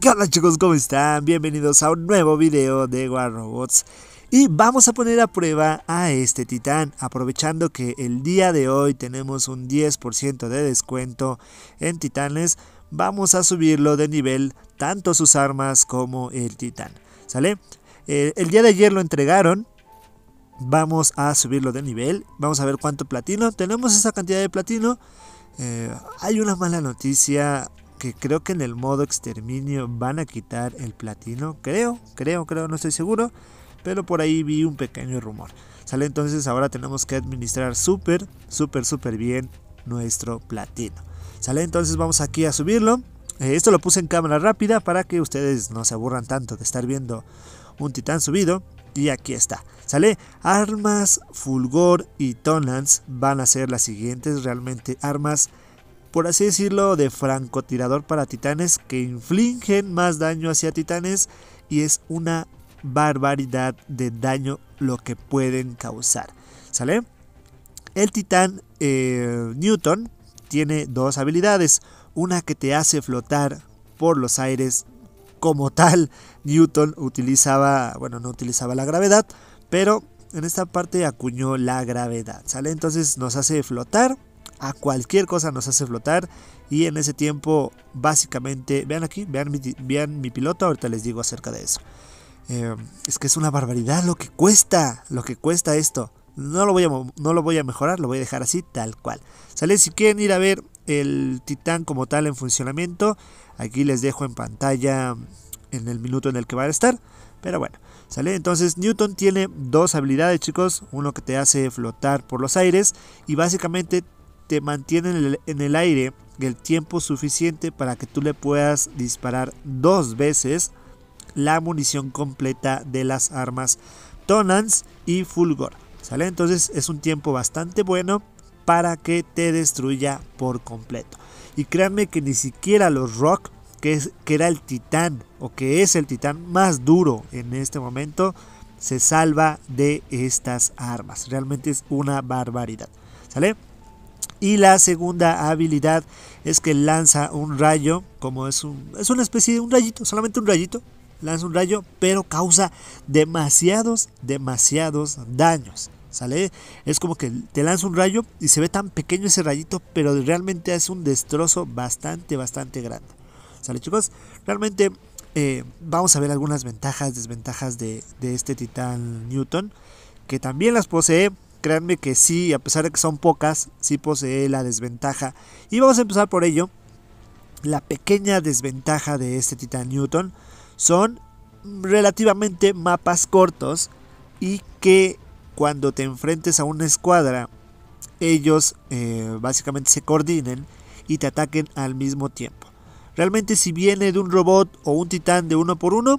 ¿qué onda chicos? ¿Cómo están? Bienvenidos a un nuevo video de War Robots. Y vamos a poner a prueba a este titán, aprovechando que el día de hoy tenemos un 10% de descuento en titanes, vamos a subirlo de nivel tanto sus armas como el titán, ¿sale? Eh, el día de ayer lo entregaron, vamos a subirlo de nivel, vamos a ver cuánto platino, tenemos esa cantidad de platino, eh, hay una mala noticia, que creo que en el modo exterminio van a quitar el platino. Creo, creo, creo, no estoy seguro. Pero por ahí vi un pequeño rumor. Sale entonces, ahora tenemos que administrar súper, súper, súper bien nuestro platino. Sale entonces, vamos aquí a subirlo. Eh, esto lo puse en cámara rápida para que ustedes no se aburran tanto de estar viendo un titán subido. Y aquí está. ¿Sale? Armas, Fulgor y tonans van a ser las siguientes. Realmente armas por así decirlo, de francotirador para titanes que infligen más daño hacia titanes y es una barbaridad de daño lo que pueden causar. ¿Sale? El titán eh, Newton tiene dos habilidades. Una que te hace flotar por los aires como tal. Newton utilizaba, bueno, no utilizaba la gravedad, pero en esta parte acuñó la gravedad. ¿Sale? Entonces nos hace flotar a cualquier cosa nos hace flotar y en ese tiempo básicamente, vean aquí, vean mi, vean mi piloto, ahorita les digo acerca de eso. Em, es que es una barbaridad lo que cuesta, lo que cuesta esto. No lo, voy a, no lo voy a mejorar, lo voy a dejar así, tal cual. Sale si quieren ir a ver el Titán como tal en funcionamiento, aquí les dejo en pantalla en el minuto en el que va a estar. Pero bueno, ¿sale? Entonces Newton tiene dos habilidades, chicos. Uno que te hace flotar por los aires y básicamente te mantiene en el aire el tiempo suficiente para que tú le puedas disparar dos veces la munición completa de las armas Tonans y Fulgor. ¿Sale? Entonces es un tiempo bastante bueno para que te destruya por completo. Y créanme que ni siquiera los Rock, que, que era el titán o que es el titán más duro en este momento, se salva de estas armas. Realmente es una barbaridad. ¿Sale? Y la segunda habilidad es que lanza un rayo, como es, un, es una especie de un rayito, solamente un rayito, lanza un rayo, pero causa demasiados, demasiados daños. ¿Sale? Es como que te lanza un rayo y se ve tan pequeño ese rayito, pero realmente hace un destrozo bastante, bastante grande. ¿Sale chicos? Realmente eh, vamos a ver algunas ventajas, desventajas de, de este titán Newton, que también las posee, Créanme que sí, a pesar de que son pocas, sí posee la desventaja. Y vamos a empezar por ello. La pequeña desventaja de este titán Newton son relativamente mapas cortos y que cuando te enfrentes a una escuadra, ellos eh, básicamente se coordinen y te ataquen al mismo tiempo. Realmente si viene de un robot o un titán de uno por uno,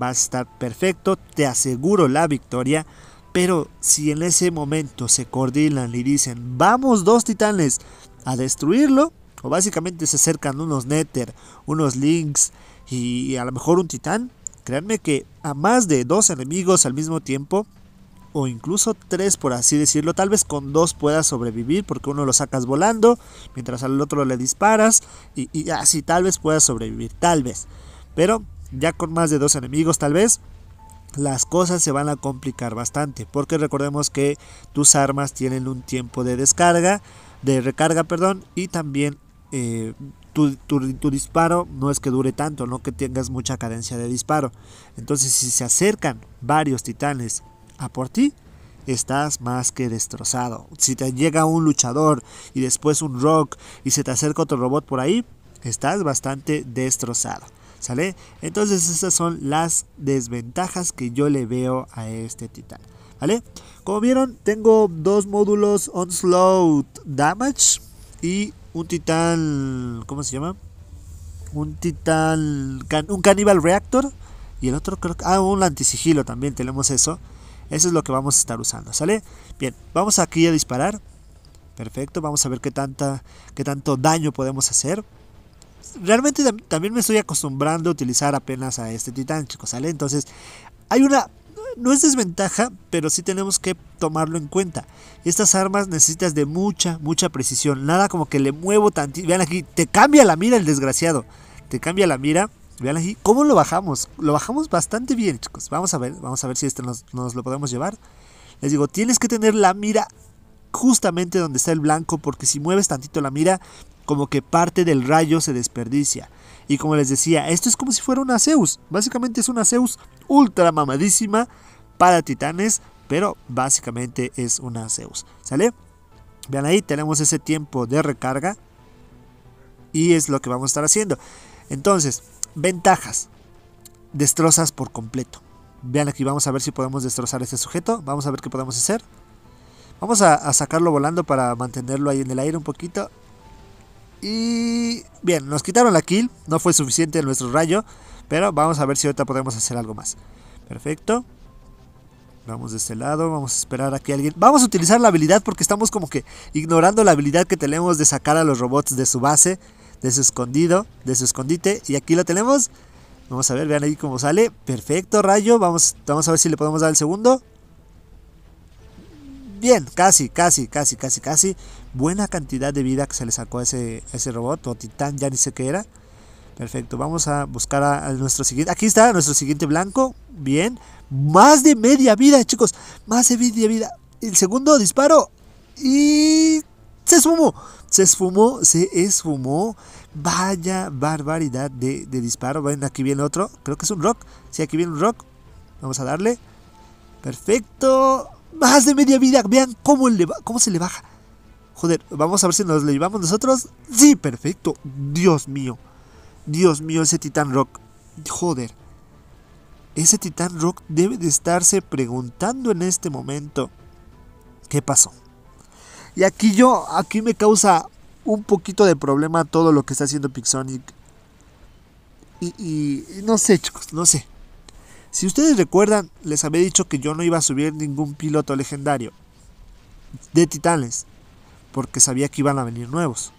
va a estar perfecto, te aseguro la victoria, pero si en ese momento se coordinan y dicen, vamos dos titanes a destruirlo, o básicamente se acercan unos Nether, unos Lynx y a lo mejor un titán, créanme que a más de dos enemigos al mismo tiempo, o incluso tres por así decirlo. Tal vez con dos puedas sobrevivir porque uno lo sacas volando mientras al otro le disparas y, y así tal vez puedas sobrevivir, tal vez. Pero ya con más de dos enemigos tal vez las cosas se van a complicar bastante porque recordemos que tus armas tienen un tiempo de descarga de recarga perdón y también eh, tu, tu, disparo no es que dure tanto no que tengas mucha cadencia de disparo entonces si se acercan varios titanes a por ti estás más que destrozado si te llega un luchador y después un rock y se te acerca otro robot por ahí estás bastante destrozado ¿Sale? Entonces esas son las desventajas que yo le veo a este titán. ¿Vale? Como vieron, tengo dos módulos Onslaught Damage y un titán... ¿Cómo se llama? Un titán... un Cannibal Reactor. Y el otro creo que... Ah, un antisigilo también tenemos eso. Eso es lo que vamos a estar usando, ¿sale? Bien, vamos aquí a disparar. Perfecto, vamos a ver qué, tanta, qué tanto daño podemos hacer realmente también me estoy acostumbrando a utilizar apenas a este titán, chicos, ¿sale? Entonces, hay una... No es desventaja, pero sí tenemos que tomarlo en cuenta. Estas armas necesitas de mucha, mucha precisión. Nada como que le muevo tantito. Vean aquí, te cambia la mira el desgraciado. Te cambia la mira. Vean aquí, ¿cómo lo bajamos? Lo bajamos bastante bien, chicos. Vamos a ver, vamos a ver si este nos lo podemos llevar. Les digo, tienes que tener la mira justamente donde está el blanco, porque si mueves tantito la mira, como que parte del rayo se desperdicia. Y como les decía, esto es como si fuera una Zeus. Básicamente es una Zeus ultra mamadísima para titanes, pero básicamente es una Zeus. ¿Sale? Vean ahí, tenemos ese tiempo de recarga y es lo que vamos a estar haciendo. Entonces, ventajas. Destrozas por completo. Vean aquí, vamos a ver si podemos destrozar a este sujeto. Vamos a ver qué podemos hacer. Vamos a, a sacarlo volando para mantenerlo ahí en el aire un poquito. Y bien, nos quitaron la kill, no fue suficiente nuestro rayo, pero vamos a ver si ahorita podemos hacer algo más. Perfecto. Vamos de este lado, vamos a esperar a alguien... Vamos a utilizar la habilidad porque estamos como que ignorando la habilidad que tenemos de sacar a los robots de su base, de su escondido, de su escondite. Y aquí la tenemos. Vamos a ver, vean ahí cómo sale. Perfecto, rayo. Vamos, vamos a ver si le podemos dar el segundo. Bien, casi, casi, casi, casi, casi. Buena cantidad de vida que se le sacó a ese, ese robot o titán, ya ni sé qué era. Perfecto, vamos a buscar a, nuestro siguiente. Aquí está nuestro siguiente blanco. Bien. Más de media vida, chicos. Más de media vida. El segundo disparo. Y... Se esfumó. Se esfumó, se esfumó. Vaya barbaridad de, disparo. aquí viene otro. Creo que es un rock. Sí, aquí viene un rock. Vamos a darle. Perfecto. Más de media vida. Vean cómo, se le baja. Joder, vamos a ver si nos le llevamos nosotros. Sí, perfecto. Dios mío. Dios mío, ese Titan Rock. Joder. Ese Titan Rock debe de estarse preguntando en este momento. ¿Qué pasó? Y aquí yo, aquí me causa un poquito de problema todo lo que está haciendo Pixonic. y no sé, chicos, no sé. Si ustedes recuerdan, les había dicho que yo no iba a subir ningún piloto legendario de titanes, porque sabía que iban a venir nuevos.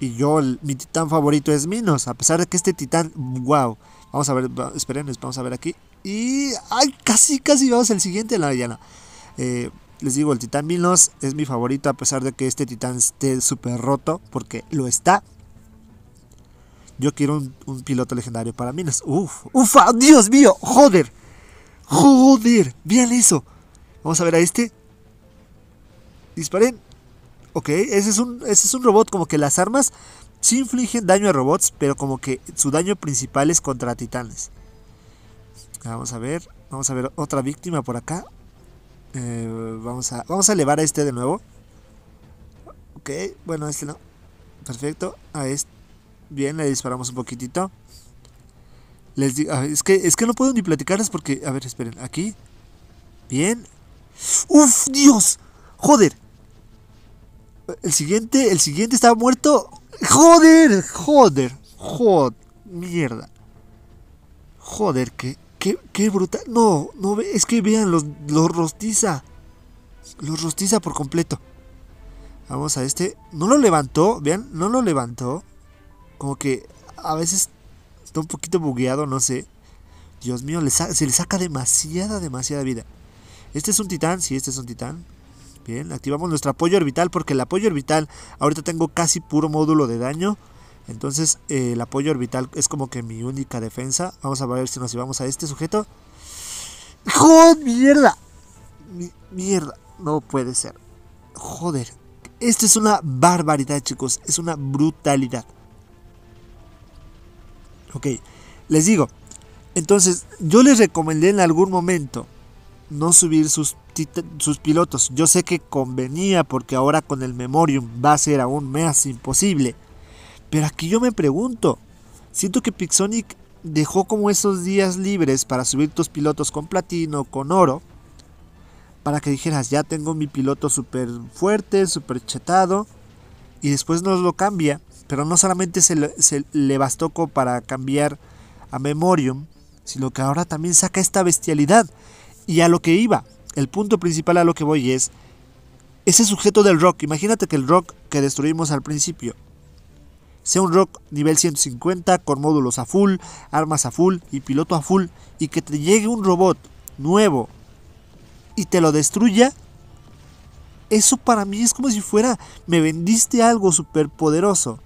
Y yo, mi titán favorito es Minos, a pesar de que este titán, wow. Vamos a ver, esperen, vamos a ver aquí. Y, ay, casi, casi vamos al siguiente, la eh, les digo, el titán Minos es mi favorito, a pesar de que este titán esté súper roto, porque lo está, yo quiero un, piloto legendario para minas. Uf, ufa, ah, Dios mío, joder. Joder, Bien eso. Vamos a ver a este. Disparen. Ok, ese es un, es un robot como que las armas sí infligen daño a robots, pero como que su daño principal es contra titanes. Vamos a ver, vamos a ver otra víctima por acá. Eh, vamos, a, vamos a elevar a este de nuevo. Ok, bueno, este no. Perfecto, a este. Bien, le disparamos un poquitito. Les digo, es que, es que no puedo ni platicarles porque, a ver, esperen, aquí. Bien. ¡Uf, Dios! ¡Joder! El siguiente, el siguiente estaba muerto. ¡Joder! ¡Joder! ¡Joder! ¡Mierda! ¡Joder! ¡Qué, brutal! No, no, es que vean, los, los rostiza. Los rostiza por completo. Vamos a este. No lo levantó, vean, no lo levantó. Como que a veces está un poquito bugueado, no sé. Dios mío, se le saca demasiada, demasiada vida. Este es un titán, sí, este es un titán. Bien, activamos nuestro apoyo orbital porque el apoyo orbital, ahorita tengo casi puro módulo de daño. Entonces eh, el apoyo orbital es como que mi única defensa. Vamos a ver si nos llevamos a este sujeto. ¡Joder, mierda! mierda, no puede ser. Joder, esto es una barbaridad chicos, es una brutalidad. Ok, les digo, entonces yo les recomendé en algún momento no subir sus, pilotos. Yo sé que convenía porque ahora con el Memorium va a ser aún más imposible. Pero aquí yo me pregunto, siento que Pixonic dejó como esos días libres para subir tus pilotos con platino, con oro, para que dijeras, ya tengo mi piloto súper fuerte, súper chetado, y después nos lo cambia pero no solamente se le, bastocó para cambiar a Memorium, sino que ahora también saca esta bestialidad. Y a lo que iba, el punto principal a lo que voy es ese sujeto del rock. Imagínate que el rock que destruimos al principio sea un rock nivel 150 con módulos a full, armas a full y piloto a full y que te llegue un robot nuevo y te lo destruya. Eso para mí es como si fuera, me vendiste algo súper poderoso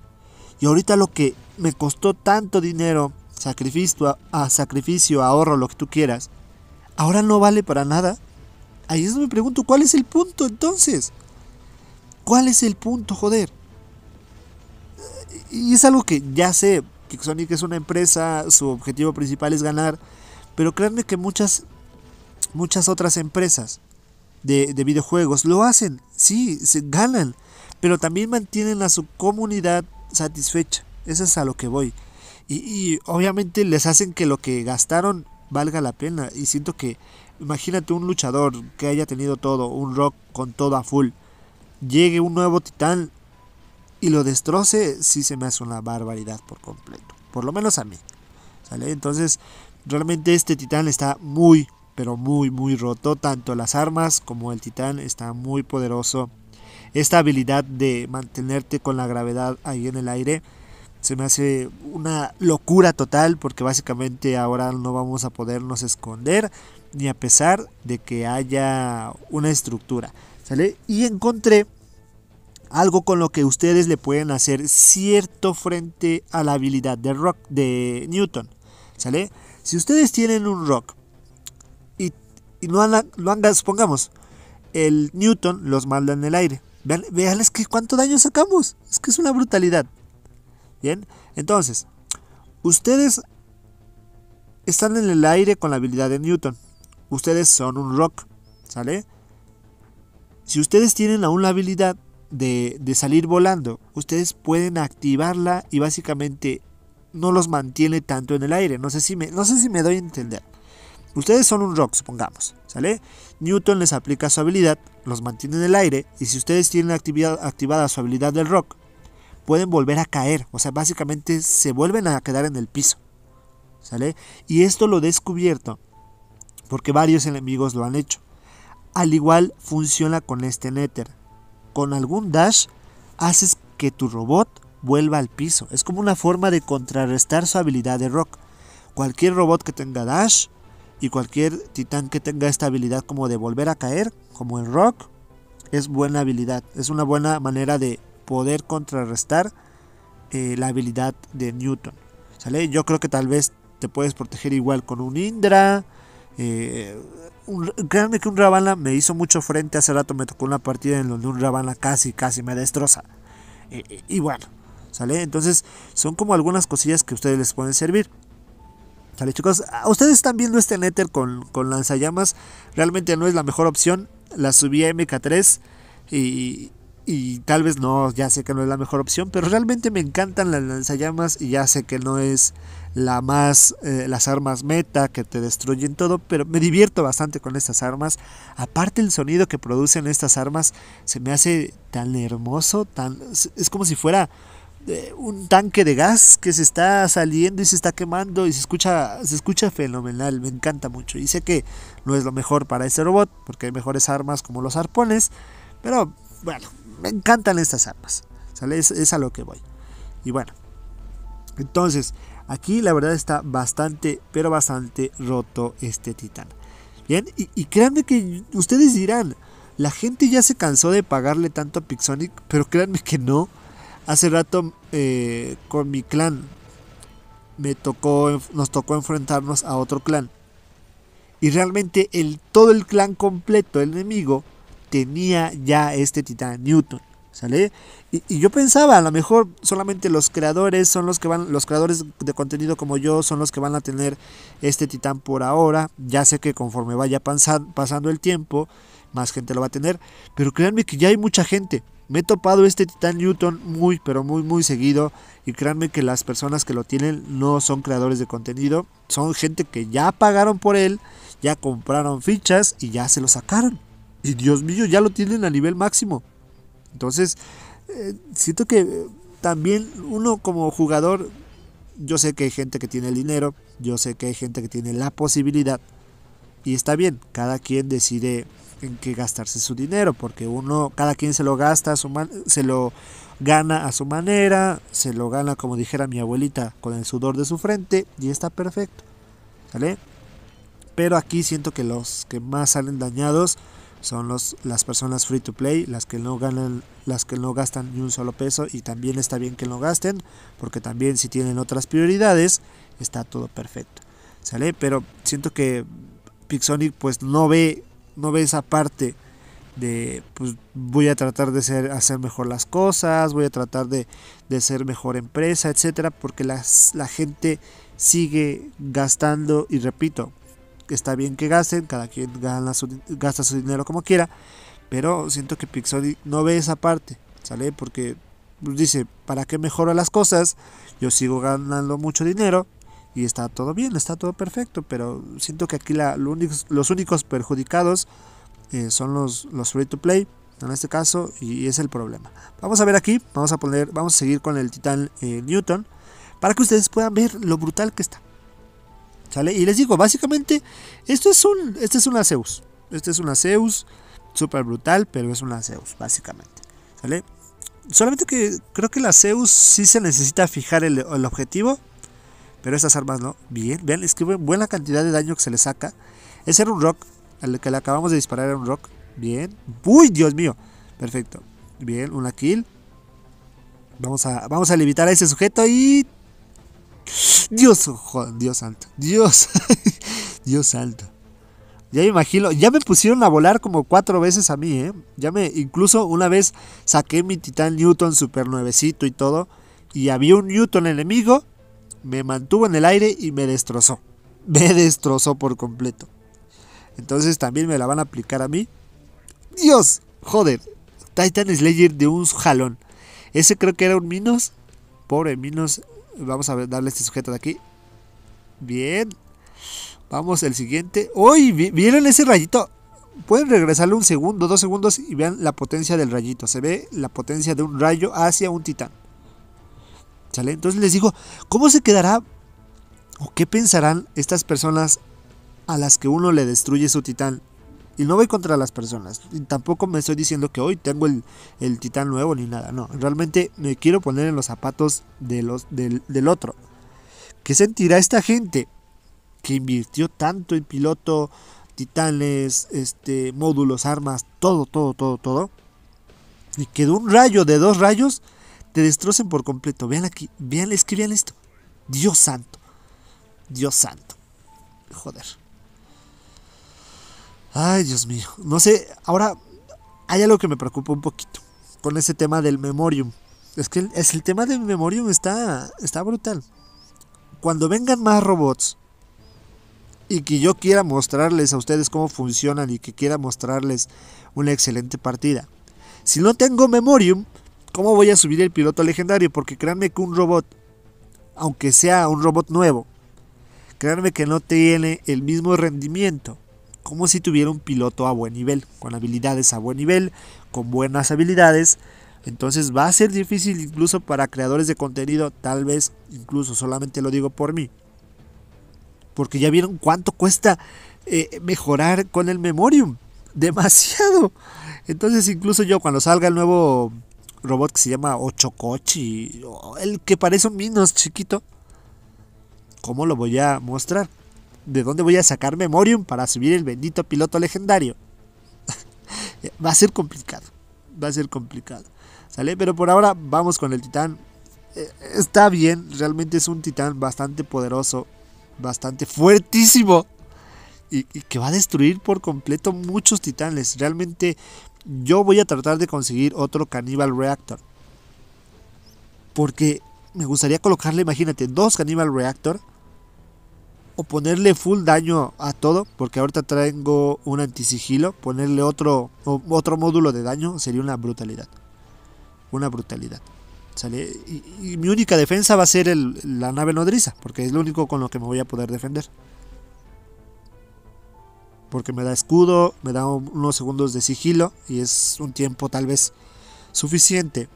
y ahorita lo que me costó tanto dinero, sacrificio, a, sacrificio, ahorro, lo que tú quieras, ahora no vale para nada. Ahí es donde me pregunto, ¿cuál es el punto entonces? ¿Cuál es el punto, joder? Y es algo que ya sé, que es una empresa, su objetivo principal es ganar, pero créanme que muchas, muchas otras empresas de, de videojuegos lo hacen, sí, se ganan, pero también mantienen a su comunidad satisfecha. Eso es a lo que voy. Y, obviamente les hacen que lo que gastaron valga la pena. Y siento que, imagínate un luchador que haya tenido todo, un rock con todo a full. Llegue un nuevo titán y lo destroce, si se me hace una barbaridad por completo. Por lo menos a mí. ¿Sale? Entonces, realmente este titán está muy, pero muy, muy roto. Tanto las armas como el titán está muy poderoso esta habilidad de mantenerte con la gravedad ahí en el aire se me hace una locura total porque básicamente ahora no vamos a podernos esconder ni a pesar de que haya una estructura. ¿Sale? Y encontré algo con lo que ustedes le pueden hacer cierto frente a la habilidad de, rock, de Newton. ¿Sale? Si ustedes tienen un rock y, no lo pongamos, el Newton los manda en el aire. Vean, que cuánto daño sacamos. Es que es una brutalidad. Bien, entonces, ustedes están en el aire con la habilidad de Newton. Ustedes son un rock, ¿sale? Si ustedes tienen aún la habilidad de, de salir volando, ustedes pueden activarla y básicamente no los mantiene tanto en el aire. No sé si me, no sé si me doy a entender. Ustedes son un rock, supongamos, ¿sale? Newton les aplica su habilidad, los mantiene en el aire y si ustedes tienen activada su habilidad del rock, pueden volver a caer, o sea, básicamente se vuelven a quedar en el piso, ¿sale? Y esto lo he descubierto porque varios enemigos lo han hecho. Al igual funciona con este Nether. Con algún dash haces que tu robot vuelva al piso. Es como una forma de contrarrestar su habilidad de rock. Cualquier robot que tenga dash y cualquier titán que tenga esta habilidad como de volver a caer, como en Rock, es buena habilidad. Es una buena manera de poder contrarrestar eh, la habilidad de Newton. ¿Sale? Yo creo que tal vez te puedes proteger igual con un Indra. Eh, créanme que un Ravana me hizo mucho frente. Hace rato me tocó una partida en donde un Ravana casi, casi me destroza. Eh, y bueno, ¿sale? Entonces son como algunas cosillas que ustedes les pueden servir. Vale, chicos, ustedes están viendo este Nether con, lanzallamas. Realmente no es la mejor opción. La subí a MK3 y, tal vez no, ya sé que no es la mejor opción, pero realmente me encantan las lanzallamas y ya sé que no es la más eh, las armas meta que te destruyen todo, pero me divierto bastante con estas armas. Aparte el sonido que producen estas armas se me hace tan hermoso, tan es como si fuera un tanque de gas que se está saliendo y se está quemando y se escucha, se escucha fenomenal, me encanta mucho. Y sé que no es lo mejor para este robot, porque hay mejores armas como los arpones, pero bueno, me encantan estas armas. Es, a lo que voy. Y bueno, entonces, aquí la verdad está bastante, pero bastante roto este titán. Bien, y, y créanme que ustedes dirán, la gente ya se cansó de pagarle tanto a Pixonic, pero créanme que no. Hace rato eh, con mi clan me tocó, nos tocó enfrentarnos a otro clan. Y realmente el, todo el clan completo, el enemigo, tenía ya este titán Newton. ¿Sale? Y, yo pensaba, a lo mejor solamente los creadores son los que van, los creadores de contenido como yo son los que van a tener este titán por ahora. Ya sé que conforme vaya pasando el tiempo, más gente lo va a tener. Pero créanme que ya hay mucha gente. Me he topado este Titán Newton muy, pero muy, muy seguido. Y créanme que las personas que lo tienen no son creadores de contenido. Son gente que ya pagaron por él, ya compraron fichas y ya se lo sacaron. Y Dios mío, ya lo tienen a nivel máximo. Entonces, eh, siento que eh, también uno como jugador, yo sé que hay gente que tiene el dinero, yo sé que hay gente que tiene la posibilidad. Y está bien, cada quien decide en qué gastarse su dinero, porque uno, cada quien se lo gasta a su man, se lo gana a su manera, se lo gana como dijera mi abuelita, con el sudor de su frente y está perfecto. ¿Sale? Pero aquí siento que los que más salen dañados son los, las personas free to play, las que no ganan, las que no gastan ni un solo peso y también está bien que no gasten, porque también si tienen otras prioridades está todo perfecto. ¿Sale? Pero siento que Pixonic pues no ve no ve esa parte de pues voy a tratar de ser, hacer mejor las cosas, voy a tratar de, ser mejor empresa, etcétera, porque las, la gente sigue gastando y repito, está bien que gasten, cada quien gana su, gasta su dinero como quiera, pero siento que Pixoni no ve esa parte, ¿sale? Porque pues, dice, ¿para qué mejoro las cosas? Yo sigo ganando mucho dinero, y está todo bien, está todo perfecto, pero siento que aquí los únicos perjudicados eh, son los, los free to play en este caso y, es el problema. Vamos a ver aquí, vamos a poner, vamos a seguir con el titán eh, Newton para que ustedes puedan ver lo brutal que está. ¿Sale? Y les digo, básicamente esto es un este es un Zeus, este es una Zeus súper brutal, pero es una Zeus básicamente. ¿Sale? Solamente que creo que la Zeus sí se necesita fijar el objetivo pero esas armas no. Bien, vean, es que buena cantidad de daño que se le saca. Ese era un rock, el que le acabamos de disparar era un rock. Bien, uy, Dios mío, perfecto. Bien, una kill. Vamos a, vamos a limitar a ese sujeto y... Dios, joder, Dios santo, Dios, Dios alto. Ya me imagino, ya me pusieron a volar como cuatro veces a mí, ¿eh? Ya me, incluso una vez saqué mi Titán Newton super nuevecito y todo, y había un Newton enemigo me mantuvo en el aire y me destrozó. Me destrozó por completo. Entonces también me la van a aplicar a mí. Dios, joder. Titan Slayer de un jalón. Ese creo que era un Minos. Pobre Minos. Vamos a darle este sujeto de aquí. Bien. Vamos, el siguiente. ¡Uy! ¿Vieron ese rayito? Pueden regresarle un segundo, dos segundos y vean la potencia del rayito. Se ve la potencia de un rayo hacia un titán. Entonces les digo, ¿cómo se quedará o qué pensarán estas personas a las que uno le destruye su titán? Y no voy contra las personas. tampoco me estoy diciendo que hoy tengo el, titán nuevo ni nada. No, realmente me quiero poner en los zapatos de los, del, otro. ¿Qué sentirá esta gente que invirtió tanto en piloto, titanes, este, módulos, armas, todo, todo, todo, todo? Y que de un rayo, de dos rayos, destrocen por completo. Vean aquí, vean, escribían esto. Dios santo. Dios santo. Joder. Ay, Dios mío. No sé, ahora hay algo que me preocupa un poquito con ese tema del memorium. Es que el, es el tema del memorium está, está brutal. Cuando vengan más robots y que yo quiera mostrarles a ustedes cómo funcionan y que quiera mostrarles una excelente partida. Si no tengo memorium, ¿Cómo voy a subir el piloto legendario? Porque créanme que un robot, aunque sea un robot nuevo, créanme que no tiene el mismo rendimiento como si tuviera un piloto a buen nivel, con habilidades a buen nivel, con buenas habilidades. Entonces va a ser difícil incluso para creadores de contenido, tal vez incluso solamente lo digo por mí. Porque ya vieron cuánto cuesta eh, mejorar con el memorium. Demasiado. Entonces incluso yo cuando salga el nuevo robot que se llama Ochocochi, el que parece un Minos chiquito. ¿Cómo lo voy a mostrar? ¿De dónde voy a sacar Memorium para subir el bendito piloto legendario? va a ser complicado, va a ser complicado. ¿Sale? Pero por ahora vamos con el titán. Eh, está bien, realmente es un titán bastante poderoso, bastante fuertísimo. Y, y, que va a destruir por completo muchos titanes. Realmente yo voy a tratar de conseguir otro Cannibal Reactor. Porque me gustaría colocarle, imagínate, dos Cannibal Reactor. O ponerle full daño a todo. Porque ahorita traigo un antisigilo. Ponerle otro, otro módulo de daño sería una brutalidad. Una brutalidad. ¿sale? Y, mi única defensa va a ser la nave nodriza. Porque es lo único con lo que me voy a poder defender porque me da escudo, me da unos segundos de sigilo y es un tiempo tal vez suficiente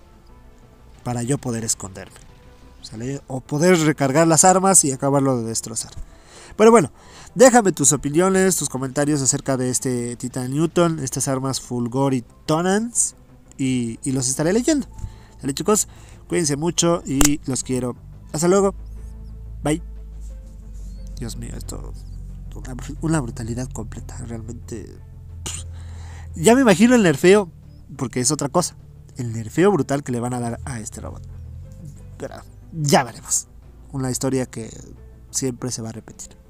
para yo poder esconderme. ¿sale? O poder recargar las armas y acabarlo de destrozar. Pero bueno, déjame tus opiniones, tus comentarios acerca de este Titan Newton, estas armas Fulgor y Tonans y, y los estaré leyendo. ¿Sale chicos? Cuídense mucho y los quiero. Hasta luego. Bye. Dios mío, esto una, brutalidad completa, realmente. Ya me imagino el nerfeo, porque es otra cosa. El nerfeo brutal que le van a dar a este robot. Pero ya veremos. Una historia que siempre se va a repetir.